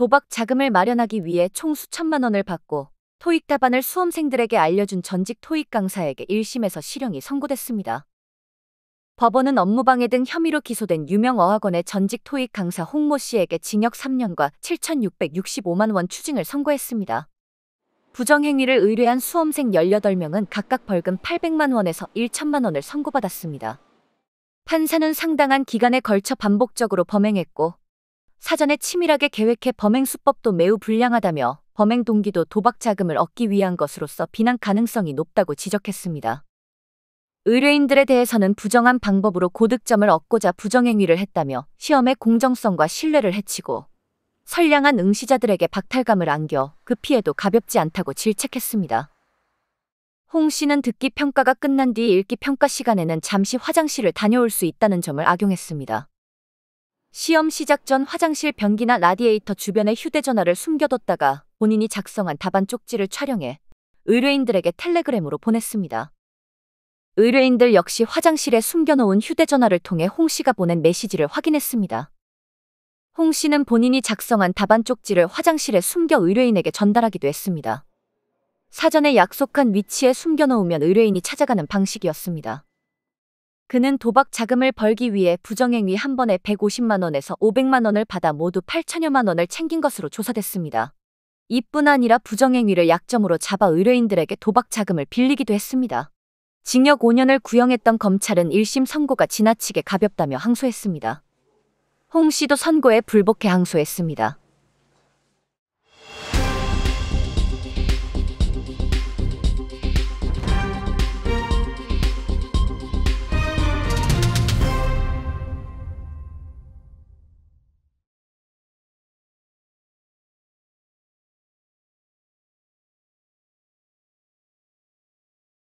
도박 자금을 마련하기 위해 총 수천만 원을 받고 토익 답안을 수험생들에게 알려준 전직 토익 강사에게 1심에서 실형이 선고됐습니다. 법원은 업무방해 등 혐의로 기소된 유명 어학원의 전직 토익 강사 홍모 씨에게 징역 3년과 7,665만 원 추징을 선고했습니다. 부정행위를 의뢰한 수험생 18명은 각각 벌금 800만 원에서 1천만 원을 선고받았습니다. 판사는 상당한 기간에 걸쳐 반복적으로 범행했고 사전에 치밀하게 계획해 범행 수법도 매우 불량하다며 범행 동기도 도박 자금을 얻기 위한 것으로서 비난 가능성이 높다고 지적했습니다. 의뢰인들에 대해서는 부정한 방법으로 고득점을 얻고자 부정행위를 했다며 시험의 공정성과 신뢰를 해치고 선량한 응시자들에게 박탈감을 안겨 그 피해도 가볍지 않다고 질책했습니다. 홍 씨는 듣기 평가가 끝난 뒤 읽기 평가 시간에는 잠시 화장실을 다녀올 수 있다는 점을 악용했습니다. 시험 시작 전 화장실 변기나 라디에이터 주변에 휴대전화를 숨겨뒀다가 본인이 작성한 답안 쪽지를 촬영해 의뢰인들에게 텔레그램으로 보냈습니다. 의뢰인들 역시 화장실에 숨겨놓은 휴대전화를 통해 홍 씨가 보낸 메시지를 확인했습니다. 홍 씨는 본인이 작성한 답안 쪽지를 화장실에 숨겨 의뢰인에게 전달하기도 했습니다. 사전에 약속한 위치에 숨겨놓으면 의뢰인이 찾아가는 방식이었습니다. 그는 도박 자금을 벌기 위해 부정행위 한 번에 150만 원에서 500만 원을 받아 모두 8천여만 원을 챙긴 것으로 조사됐습니다. 이뿐 아니라 부정행위를 약점으로 잡아 의뢰인들에게 도박 자금을 빌리기도 했습니다. 징역 5년을 구형했던 검찰은 1심 선고가 지나치게 가볍다며 항소했습니다. 홍 씨도 선고에 불복해 항소했습니다.